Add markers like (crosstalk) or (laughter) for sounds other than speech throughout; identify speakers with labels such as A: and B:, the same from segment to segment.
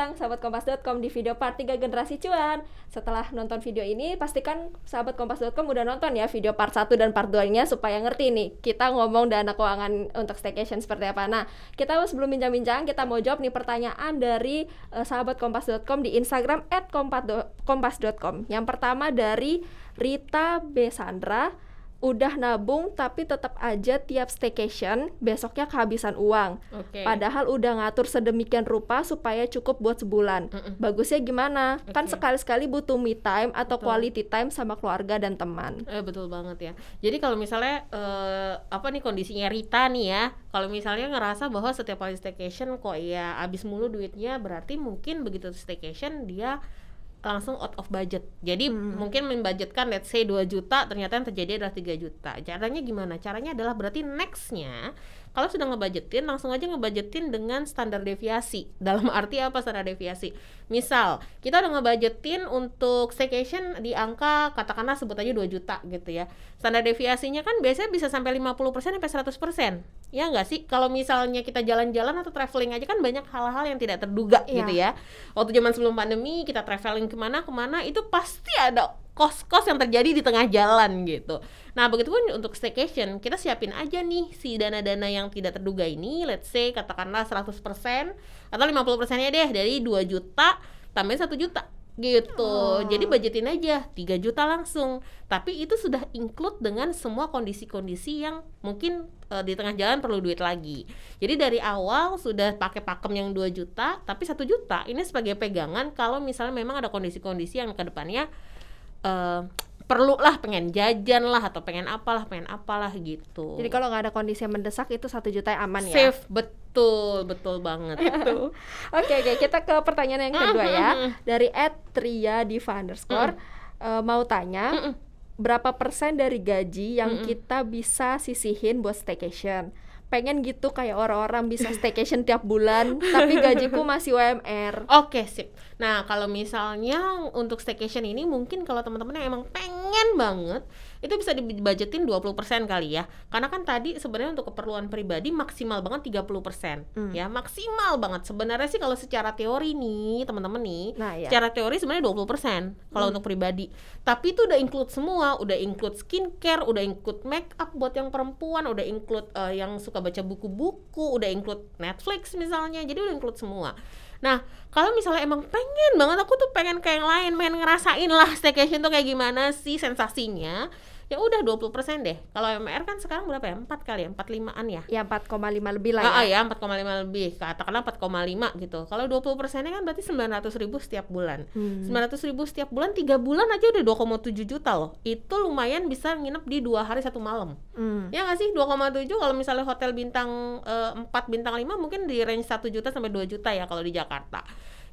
A: datang sahabat kompas.com di video part 3 generasi cuan. Setelah nonton video ini pastikan sahabat kompas.com udah nonton ya video part 1 dan part 2-nya supaya ngerti nih kita ngomong dana keuangan untuk staycation seperti apa. Nah, kita sebelum bincang-bincang kita mau jawab nih pertanyaan dari uh, eh, sahabat kompas.com di Instagram @kompas.com. Yang pertama dari Rita Besandra udah nabung tapi tetap aja tiap staycation besoknya kehabisan uang. Okay. Padahal udah ngatur sedemikian rupa supaya cukup buat sebulan. Mm -mm. Bagusnya gimana? Okay. Kan sekali-sekali butuh me time atau betul. quality
B: time sama keluarga dan teman. Eh, betul banget ya. Jadi kalau misalnya eh, apa nih kondisinya Rita nih ya, kalau misalnya ngerasa bahwa setiap kali staycation kok ya abis mulu duitnya, berarti mungkin begitu staycation dia langsung out of budget. Jadi hmm. mungkin membudgetkan let's say 2 juta, ternyata yang terjadi adalah 3 juta. Caranya gimana? Caranya adalah berarti nextnya kalau sudah ngebudgetin langsung aja ngebudgetin dengan standar deviasi. (laughs) Dalam arti apa standar deviasi? Misal, kita udah ngebudgetin untuk staycation di angka katakanlah sebut aja 2 juta gitu ya. Standar deviasinya kan biasanya bisa sampai 50% sampai 100% ya nggak sih kalau misalnya kita jalan-jalan atau traveling aja kan banyak hal-hal yang tidak terduga yeah. gitu ya waktu zaman sebelum pandemi kita traveling kemana kemana itu pasti ada kos-kos yang terjadi di tengah jalan gitu nah begitupun untuk staycation kita siapin aja nih si dana-dana yang tidak terduga ini let's say katakanlah 100% atau 50% nya deh dari 2 juta tambahin satu juta gitu. Oh. Jadi budgetin aja 3 juta langsung. Tapi itu sudah include dengan semua kondisi-kondisi yang mungkin uh, di tengah jalan perlu duit lagi. Jadi dari awal sudah pakai pakem yang 2 juta, tapi satu juta ini sebagai pegangan kalau misalnya memang ada kondisi-kondisi yang kedepannya uh, eh, perlu lah pengen jajan lah atau pengen apalah pengen apalah gitu jadi kalau
A: nggak ada kondisi yang mendesak itu satu juta yang aman safe, ya safe
B: betul betul banget (laughs) itu oke
A: okay, kita ke pertanyaan yang kedua ya (laughs) dari Edria di underscore mm. uh, mau tanya mm -mm berapa persen dari gaji yang mm hmm kita bisa sisihin buat staycation pengen gitu kayak orang-orang bisa (laughs) staycation tiap bulan tapi gajiku masih
B: UMR. Oke, okay, sip. Nah, kalau misalnya untuk staycation ini mungkin kalau teman-teman yang emang pengen banget itu bisa dibajetin 20% kali ya karena kan tadi sebenarnya untuk keperluan pribadi maksimal banget 30% hmm. ya maksimal banget sebenarnya sih kalau secara teori nih teman-teman nih nah, ya. secara teori sebenarnya 20% kalau hmm. untuk pribadi tapi itu udah include semua udah include skincare udah include make up buat yang perempuan udah include uh, yang suka baca buku-buku udah include Netflix misalnya jadi udah include semua Nah, kalau misalnya emang pengen banget, aku tuh pengen kayak yang lain, pengen ngerasain lah staycation tuh kayak gimana sih sensasinya ya udah 20% deh. Kalau MR kan sekarang berapa ya? 4 kali ya? 45-an ya? Ya 4,5 lebih lah ya. Ah, ya 4,5 lebih. Katakanlah 4,5 gitu. Kalau 20%-nya kan berarti 900 ribu setiap bulan. Hmm. 900 ribu setiap bulan 3 bulan aja udah 2,7 juta loh. Itu lumayan bisa nginep di dua hari satu malam. Hmm. Ya nggak sih? 2,7 kalau misalnya hotel bintang eh, 4 bintang 5 mungkin di range 1 juta sampai 2 juta ya kalau di Jakarta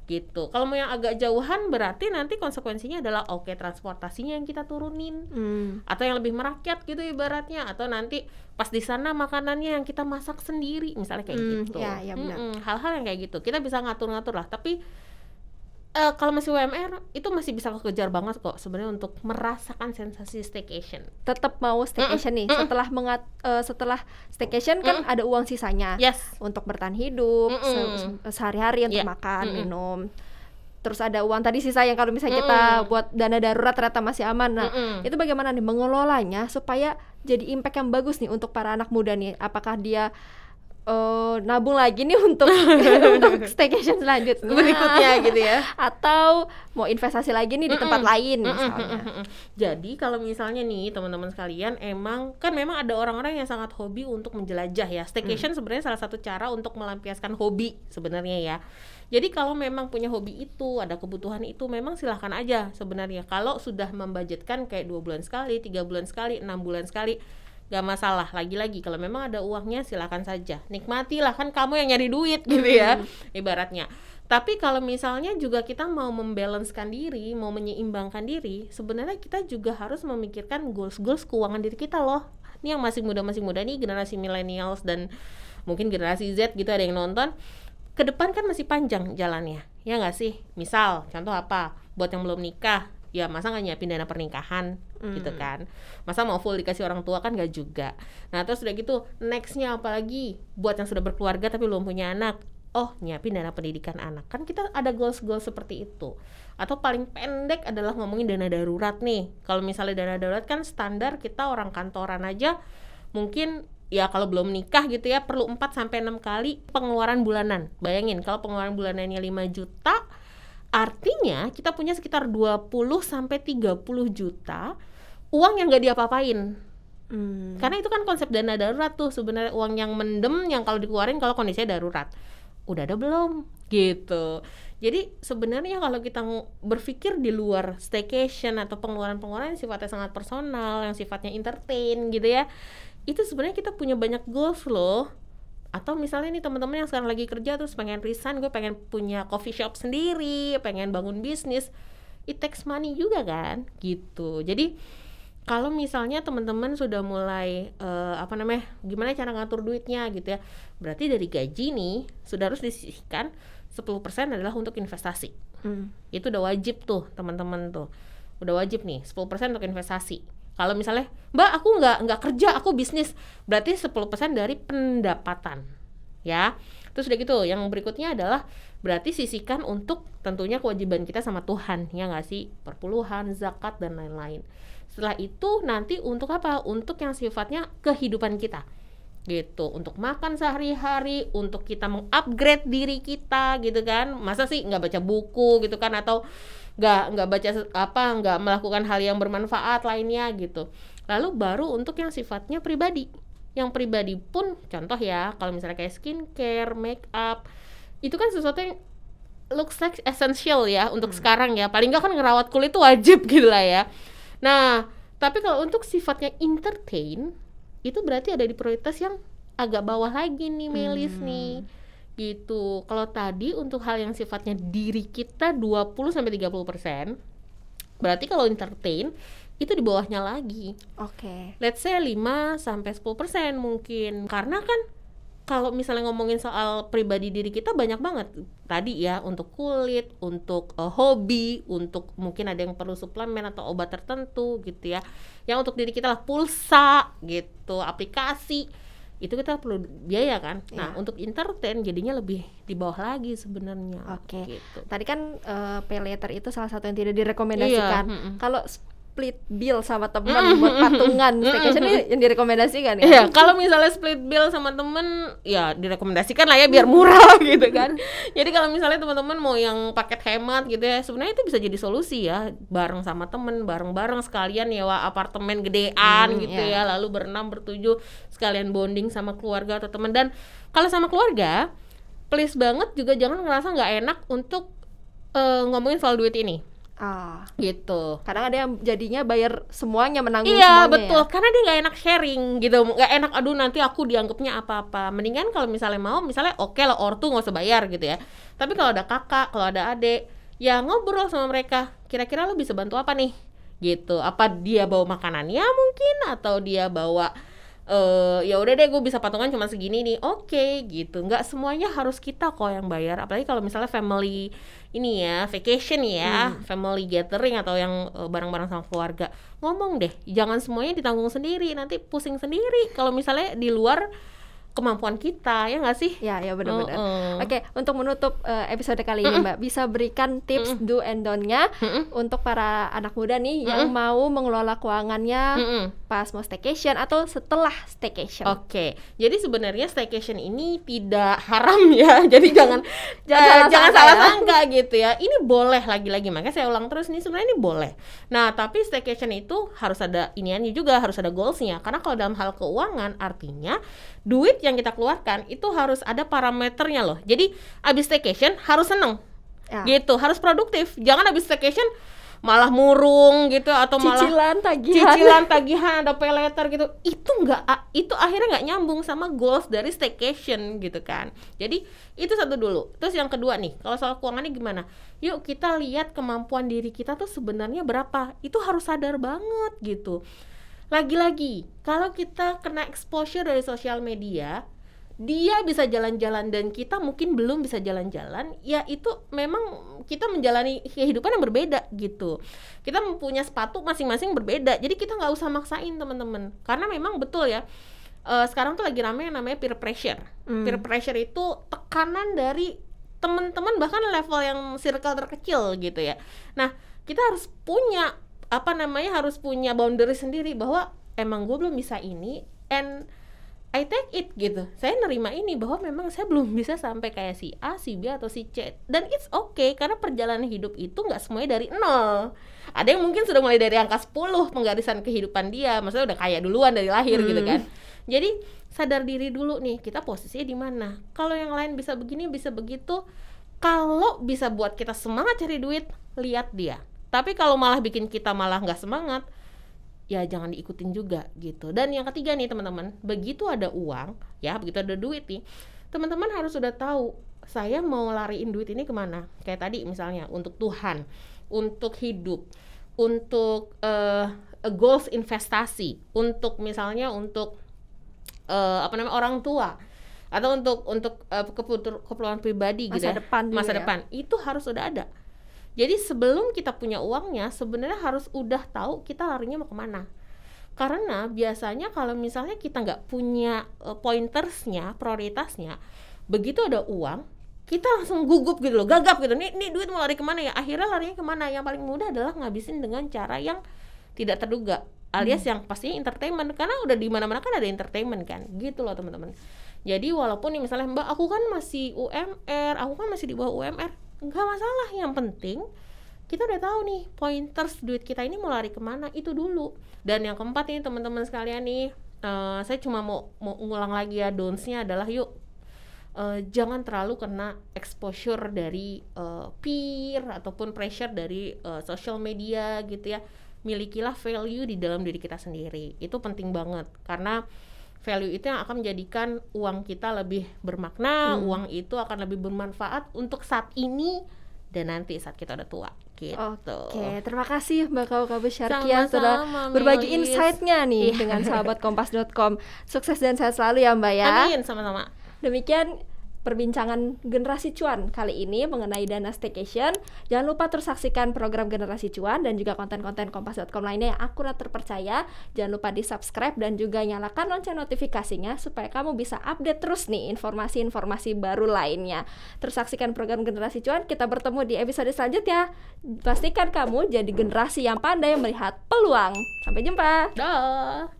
B: gitu. Kalau mau yang agak jauhan berarti nanti konsekuensinya adalah oke okay, transportasinya yang kita turunin hmm. atau yang lebih merakyat gitu ibaratnya atau nanti pas di sana makanannya yang kita masak sendiri misalnya kayak hmm, gitu. Ya, ya benar. Hal-hal yang kayak gitu kita bisa ngatur-ngatur lah. Tapi uh, kalau masih WMR itu masih bisa kekejar banget kok sebenarnya untuk merasakan sensasi staycation.
A: Tetap mau staycation mm -mm. nih mm setelah mengat uh, setelah staycation kan ada uang sisanya yes. untuk bertahan hidup se sehari-hari untuk yeah. makan minum terus ada uang tadi sisa yang kalau misalnya -mm. kita buat dana darurat ternyata masih aman nah mm -mm. itu bagaimana nih mengelolanya supaya jadi impact yang bagus nih untuk para anak muda nih apakah dia uh, nabung lagi nih untuk (laughs) untuk staycation selanjutnya berikutnya (laughs) gitu ya atau mau investasi lagi nih mm -mm. di tempat lain mm misalnya
B: jadi kalau misalnya nih teman-teman sekalian emang kan memang ada orang-orang yang sangat hobi untuk menjelajah ya staycation mm. sebenarnya salah satu cara untuk melampiaskan hobi sebenarnya ya jadi kalau memang punya hobi itu, ada kebutuhan itu, memang silahkan aja sebenarnya. Kalau sudah membudgetkan kayak dua bulan sekali, tiga bulan sekali, enam bulan sekali, gak masalah lagi-lagi kalau memang ada uangnya silahkan saja nikmatilah kan kamu yang nyari duit gitu ya ibaratnya tapi kalau misalnya juga kita mau membalancekan diri, mau menyeimbangkan diri, sebenarnya kita juga harus memikirkan goals-goals keuangan diri kita loh. Ini yang masih muda masih muda nih generasi millennials dan mungkin generasi Z gitu ada yang nonton. Ke depan kan masih panjang jalannya, ya nggak sih? Misal, contoh apa? Buat yang belum nikah, ya masa nggak nyiapin dana pernikahan hmm. gitu kan masa mau full dikasih orang tua kan gak juga nah terus udah gitu nextnya apalagi buat yang sudah berkeluarga tapi belum punya anak oh nyiapin dana pendidikan anak kan kita ada goals goals seperti itu atau paling pendek adalah ngomongin dana darurat nih kalau misalnya dana darurat kan standar kita orang kantoran aja mungkin ya kalau belum nikah gitu ya perlu 4 sampai 6 kali pengeluaran bulanan. Bayangin kalau pengeluaran bulanannya 5 juta Artinya kita punya sekitar 20 sampai 30 juta uang yang nggak diapa-apain. Hmm. Karena itu kan konsep dana darurat tuh sebenarnya uang yang mendem yang kalau dikeluarin kalau kondisinya darurat. Udah ada belum? Gitu. Jadi sebenarnya kalau kita berpikir di luar staycation atau pengeluaran-pengeluaran yang sifatnya sangat personal, yang sifatnya entertain gitu ya. Itu sebenarnya kita punya banyak goals loh atau misalnya nih teman-teman yang sekarang lagi kerja terus pengen resign gue pengen punya coffee shop sendiri pengen bangun bisnis it takes money juga kan gitu jadi kalau misalnya teman-teman sudah mulai uh, apa namanya gimana cara ngatur duitnya gitu ya berarti dari gaji nih sudah harus disisihkan 10% adalah untuk investasi hmm. itu udah wajib tuh teman-teman tuh udah wajib nih 10% untuk investasi kalau misalnya, Mbak aku nggak nggak kerja, aku bisnis, berarti 10% dari pendapatan, ya. Terus udah gitu, yang berikutnya adalah berarti sisihkan untuk tentunya kewajiban kita sama Tuhan, ya nggak sih? Perpuluhan, zakat dan lain-lain. Setelah itu nanti untuk apa? Untuk yang sifatnya kehidupan kita gitu untuk makan sehari-hari untuk kita mengupgrade diri kita gitu kan masa sih nggak baca buku gitu kan atau nggak nggak baca apa nggak melakukan hal yang bermanfaat lainnya gitu lalu baru untuk yang sifatnya pribadi yang pribadi pun contoh ya kalau misalnya kayak skincare make up itu kan sesuatu yang looks like essential ya untuk hmm. sekarang ya paling nggak kan ngerawat kulit itu wajib (laughs) gitu lah ya nah tapi kalau untuk sifatnya entertain itu berarti ada di prioritas yang agak bawah lagi nih Melis hmm. nih gitu. Kalau tadi untuk hal yang sifatnya diri kita 20 sampai 30%, berarti kalau entertain itu di bawahnya lagi. Oke. Okay. Let's say 5 sampai 10% mungkin. Karena kan kalau misalnya ngomongin soal pribadi diri kita banyak banget tadi ya untuk kulit, untuk uh, hobi, untuk mungkin ada yang perlu suplemen atau obat tertentu gitu ya. Yang untuk diri kita lah pulsa gitu, aplikasi itu kita perlu biaya kan. Yeah. Nah, iya. untuk entertain jadinya lebih di bawah lagi sebenarnya. Oke. Okay. Gitu.
A: Tadi kan uh, pay later itu salah satu yang tidak direkomendasikan. Yeah. Kalau split bill sama temen mm. buat patungan staycation mm. yang direkomendasikan ya? Iya, kalau misalnya split
B: bill sama temen ya direkomendasikan lah ya biar murah (laughs) gitu kan. jadi kalau misalnya teman-teman mau yang paket hemat gitu ya, sebenarnya itu bisa jadi solusi ya bareng sama temen, bareng-bareng sekalian nyewa apartemen gedean mm, gitu yeah. ya, lalu berenam bertujuh sekalian bonding sama keluarga atau temen dan kalau sama keluarga please banget juga jangan ngerasa nggak enak untuk uh, ngomongin soal duit ini ah gitu kadang ada yang jadinya bayar semuanya menanggung iya semuanya betul ya? karena dia nggak enak sharing gitu nggak enak aduh nanti aku dianggapnya apa-apa mendingan kalau misalnya mau misalnya oke okay lah ortu nggak usah bayar gitu ya tapi kalau ada kakak kalau ada adik ya ngobrol sama mereka kira-kira lo bisa bantu apa nih gitu apa dia bawa makanannya mungkin atau dia bawa eh ya udah deh gue bisa patungan cuma segini nih oke okay, gitu nggak semuanya harus kita kok yang bayar apalagi kalau misalnya family ini ya vacation ya hmm. family gathering atau yang barang eh, bareng-bareng sama keluarga ngomong deh jangan semuanya ditanggung sendiri nanti pusing sendiri kalau misalnya di luar kemampuan kita ya nggak sih? Ya ya benar-benar. Uh, uh. Oke untuk menutup uh, episode
A: kali ini uh -uh. mbak bisa berikan tips uh -uh. do and don'tnya uh -uh. untuk para anak muda nih uh -uh. yang mau mengelola keuangannya uh -uh. pas mau staycation atau setelah staycation. Oke
B: okay. jadi sebenarnya staycation ini tidak haram ya (laughs) jadi jangan eh, jangan, salah jangan ya. salah sangka ya. gitu ya ini boleh lagi-lagi makanya saya ulang terus nih sebenarnya ini boleh. Nah tapi staycation itu harus ada iniannya juga harus ada goalsnya karena kalau dalam hal keuangan artinya duit yang kita keluarkan itu harus ada parameternya loh. Jadi abis staycation harus seneng, ya. gitu, harus produktif. Jangan abis staycation malah murung gitu atau malah cicilan tagihan cicilan tagihan ada pay gitu itu nggak itu akhirnya nggak nyambung sama goals dari staycation gitu kan jadi itu satu dulu terus yang kedua nih kalau soal keuangannya gimana yuk kita lihat kemampuan diri kita tuh sebenarnya berapa itu harus sadar banget gitu lagi-lagi, kalau kita kena exposure dari sosial media, dia bisa jalan-jalan dan kita mungkin belum bisa jalan-jalan, ya itu memang kita menjalani kehidupan yang berbeda gitu. Kita mempunyai sepatu masing-masing berbeda, jadi kita nggak usah maksain teman-teman, karena memang betul ya. Uh, sekarang tuh lagi rame yang namanya peer pressure. Hmm. Peer pressure itu tekanan dari teman-teman bahkan level yang circle terkecil gitu ya. Nah, kita harus punya apa namanya harus punya boundary sendiri bahwa emang gue belum bisa ini and I take it gitu saya nerima ini bahwa memang saya belum bisa sampai kayak si A si B atau si C dan it's okay karena perjalanan hidup itu nggak semuanya dari nol ada yang mungkin sudah mulai dari angka 10 penggarisan kehidupan dia maksudnya udah kaya duluan dari lahir gitu hmm. gitu kan jadi sadar diri dulu nih kita posisinya di mana kalau yang lain bisa begini bisa begitu kalau bisa buat kita semangat cari duit lihat dia tapi kalau malah bikin kita malah nggak semangat ya jangan diikutin juga gitu dan yang ketiga nih teman-teman begitu ada uang ya begitu ada duit nih teman-teman harus sudah tahu saya mau lariin duit ini kemana kayak tadi misalnya untuk Tuhan untuk hidup untuk uh, goals investasi untuk misalnya untuk uh, apa namanya orang tua atau untuk untuk uh, keperluan pribadi masa gitu ya. depan ya. masa depan itu harus sudah ada jadi sebelum kita punya uangnya sebenarnya harus udah tahu kita larinya mau kemana. Karena biasanya kalau misalnya kita nggak punya eh, pointersnya, prioritasnya, begitu ada uang, kita langsung gugup gitu loh, gagap gitu. Nih, nih duit mau lari kemana ya? Akhirnya larinya kemana? Yang paling mudah adalah ngabisin dengan cara yang tidak terduga, alias hmm. yang pastinya entertainment. Karena udah di mana-mana kan ada entertainment kan, gitu loh teman-teman. Jadi walaupun nih misalnya Mbak, aku kan masih UMR, aku kan masih di bawah UMR, nggak masalah yang penting kita udah tahu nih pointers duit kita ini mau lari kemana itu dulu dan yang keempat ini teman-teman sekalian nih uh, saya cuma mau mau ngulang lagi ya donsnya adalah yuk uh, jangan terlalu kena exposure dari uh, peer ataupun pressure dari uh, social media gitu ya milikilah value di dalam diri kita sendiri itu penting banget karena value itu yang akan menjadikan uang kita lebih bermakna, hmm. uang itu akan lebih bermanfaat untuk saat ini dan nanti saat kita udah tua gitu. Oke, okay.
A: terima kasih Mbak Kau Kabu Syarkia sudah berbagi insight-nya nih iya. dengan sahabat kompas.com. Sukses dan sehat selalu ya Mbak ya. Amin, sama-sama. Demikian perbincangan generasi cuan kali ini mengenai dana staycation. Jangan lupa terus saksikan program generasi cuan dan juga konten-konten kompas.com lainnya yang akurat terpercaya. Jangan lupa di subscribe dan juga nyalakan lonceng notifikasinya supaya kamu bisa update terus nih informasi-informasi baru lainnya. Terus saksikan program generasi cuan. Kita bertemu di episode selanjutnya. Pastikan kamu jadi generasi yang pandai melihat peluang. Sampai jumpa. Dah.